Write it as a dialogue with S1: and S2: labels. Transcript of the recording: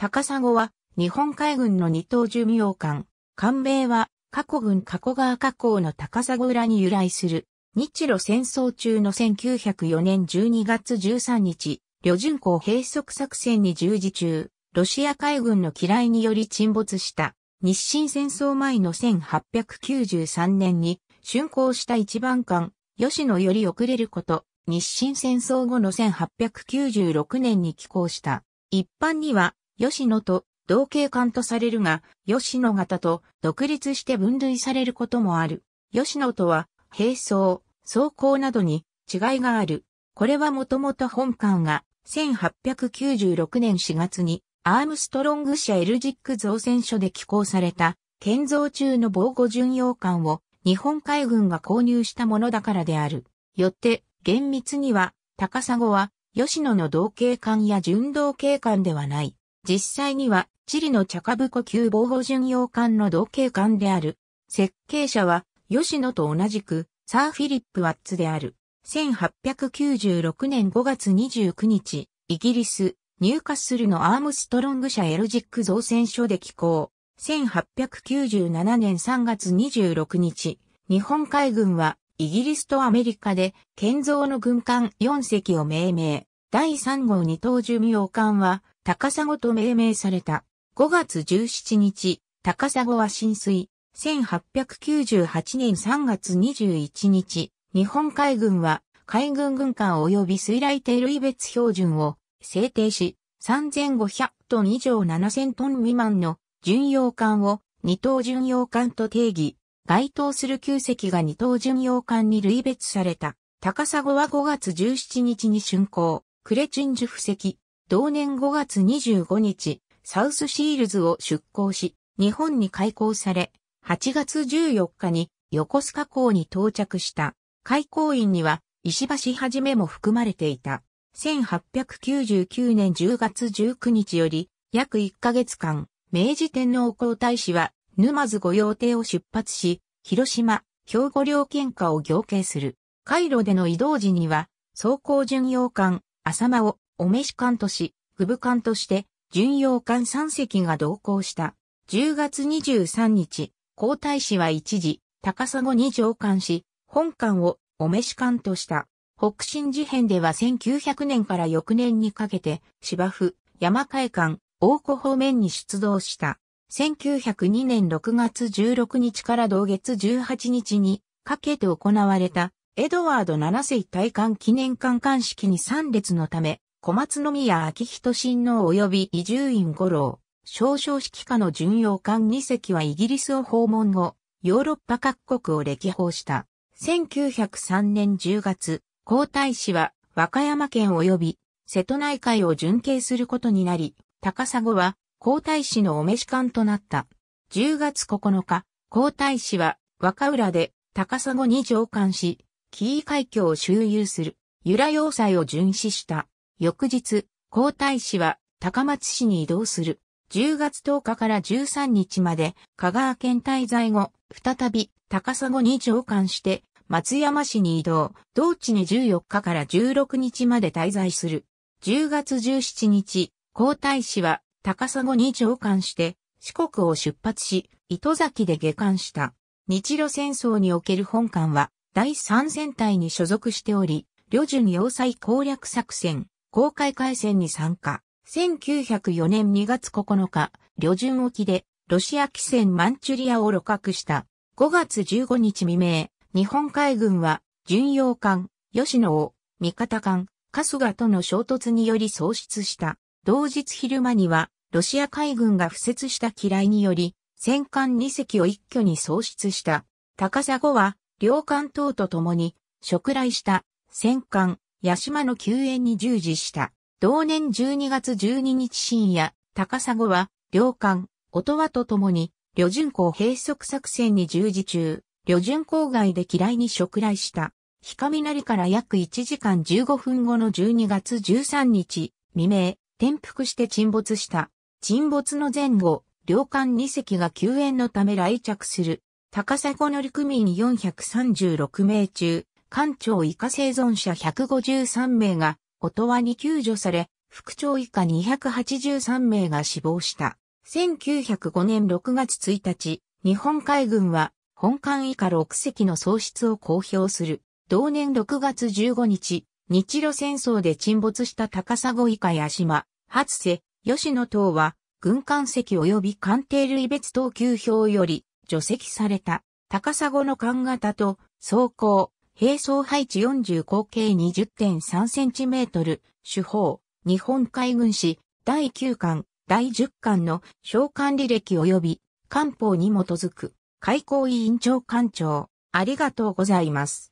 S1: 高砂は日本海軍の二等巡洋艦。艦名は過去軍加古川河口の高砂浦に由来する。日露戦争中の1904年12月13日、旅順港閉塞作戦に従事中、ロシア海軍の機雷により沈没した日清戦争前の1893年に竣工した一番艦、吉野より遅れること、日清戦争後の1896年に寄港した。一般には吉野と同系艦とされるが、吉野型と独立して分類されることもある。吉野とは、並走、走行などに違いがある。これはもともと本艦が1896年4月にアームストロング社エルジック造船所で寄港された建造中の防護巡洋艦を日本海軍が購入したものだからである。よって厳密には高砂は吉野の同系艦や巡道系艦ではない。実際には、チリのチャカブコ級防護巡洋艦の同型艦である。設計者は、吉野と同じく、サー・フィリップ・ワッツである。1896年5月29日、イギリス、ニューカッスルのアームストロング社エルジック造船所で寄港。1897年3月26日、日本海軍はイギリスとアメリカで建造の軍艦4隻を命名。第3号二等巡洋艦は高砂と命名された。5月17日、高砂は浸水。1898年3月21日、日本海軍は海軍軍艦及び水雷艇類別標準を制定し、3500トン以上7000トン未満の巡洋艦を二等巡洋艦と定義、該当する旧隻が二等巡洋艦に類別された。高砂は5月17日に竣工、クレチンジュ布石、同年5月25日、サウスシールズを出港し、日本に開港され、8月14日に横須賀港に到着した。開港員には石橋はじめも含まれていた。1899年10月19日より約1ヶ月間、明治天皇皇太子は沼津御用邸を出発し、広島、兵庫両県下を行計する。回路での移動時には、走行巡洋艦、浅間をお召し艦とし、具部艦として、巡洋艦3隻が同行した。10月23日、皇太子は一時、高砂に上艦し、本艦をお召し艦とした。北新事変では1900年から翌年にかけて、芝生、山海艦、大湖方面に出動した。1902年6月16日から同月18日にかけて行われたエドワード7世体艦記念艦艦式に3列のため小松宮昭仁親王及び伊集院五郎、少々指揮下の巡洋艦2隻はイギリスを訪問後、ヨーロッパ各国を歴訪した。1903年10月、皇太子は和歌山県及び瀬戸内海を巡経することになり、高砂は皇太子のお召し艦となった。10月9日、皇太子は若浦で高砂に上艦し、紀伊海峡を周遊する、由良要塞を巡視した。翌日、皇太子は高松市に移動する。10月10日から13日まで香川県滞在後、再び高砂に上官して松山市に移動、同地に14日から16日まで滞在する。10月17日、皇太子は高砂に上官して四国を出発し、糸崎で下官した。日露戦争における本艦は第三戦隊に所属しており、旅順要塞攻略作戦、公開海戦に参加。1904年2月9日、旅順沖で、ロシア汽船マンチュリアを露獲した。5月15日未明、日本海軍は、巡洋艦、吉野を、味方艦、春日との衝突により喪失した。同日昼間には、ロシア海軍が付設した機雷により、戦艦2隻を一挙に喪失した。高砂は、両艦等と共に、触雷した、戦艦、八島の救援に従事した。同年12月12日深夜、高砂は、両艦、音羽と共に、旅順港閉塞作戦に従事中、旅順港外で嫌いに触雷した。日りから約1時間15分後の12月13日、未明、転覆して沈没した。沈没の前後、両艦2隻が救援のため来着する。高砂乗組員436名中、艦長以下生存者153名が、音羽に救助され、副長以下283名が死亡した。1905年6月1日、日本海軍は本艦以下6隻の喪失を公表する。同年6月15日、日露戦争で沈没した高砂以下八島、初瀬、吉野等は、軍艦籍及び艦艇類別等級表より除籍された。高砂の艦型と装甲、並走配置40口径 20.3cm、主砲、日本海軍史、第9巻、第10巻の召喚履歴及び、官報に基づく、開港委員長官庁、ありがとうございます。